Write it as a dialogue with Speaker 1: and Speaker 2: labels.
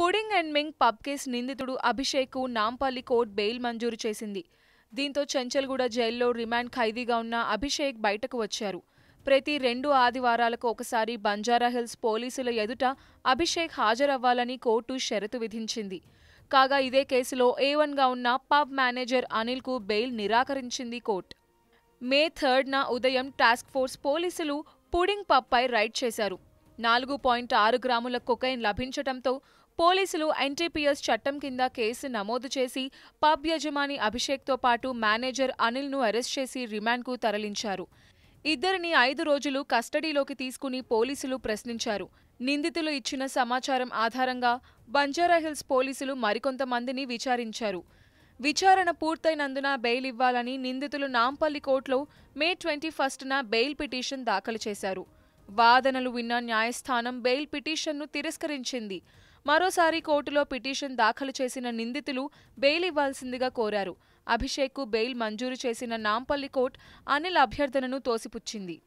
Speaker 1: pudding and mink pub case నిందితుడు అభిషేక్కు Nampally court bail మంజూరు చేసింది దీంతో చెంచల్గూడ జైల్లో రిమాండ్ ఖైదీగా ఉన్న అభిషేక్ బయటకు వచ్చారు ప్రతి రెండు ఆదివారాలకు ఒకసారి బంజారాహిల్స్ పోలీసుల ఎదుట అభిషేక్ హాజరవ్వాలని కోర్టు షరతు విధించింది కాగా ఇదే కేసులో ఏవన్గా ఉన్న పబ్ మేనేజర్ అనిల్కు బెయిల్ నిరాకరించింది కోర్టు మే థర్డ్న ఉదయం టాస్క్ ఫోర్స్ పోలీసులు పుడింగ్ పబ్పై రైడ్ చేశారు నాలుగు పాయింట్ ఆరు గ్రాముల కొకైన్ లభించడంతో పోలీసులు ఎన్టీపీఎస్ చట్టం కింద కేసు నమోదు చేసి పబ్ యజమాని అభిషేక్తో పాటు మేనేజర్ అనిల్ను అరెస్ట్ చేసి రిమాండ్కు తరలించారు ఇద్దరిని ఐదు రోజులు కస్టడీలోకి తీసుకుని పోలీసులు ప్రశ్నించారు నిందితులు ఇచ్చిన సమాచారం ఆధారంగా బంజారాహిల్స్ పోలీసులు మరికొంతమందిని విచారించారు విచారణ పూర్తయినందున బెయిల్ ఇవ్వాలని నిందితులు నాంపల్లి కోర్టులో మే ట్వంటీ ఫస్ట్న బెయిల్ పిటిషన్ దాఖలు చేశారు వాదనలు విన్న న్యాయస్థానం బెయిల్ పిటిషన్ను తిరస్కరించింది మరోసారి కోర్టులో పిటిషన్ దాఖలు చేసిన నిందితులు బెయిల్ ఇవ్వాల్సిందిగా కోరారు అభిషేక్కు బెయిల్ మంజూరు చేసిన నాంపల్లి కోర్టు అనిల్ అభ్యర్థనను తోసిపుచ్చింది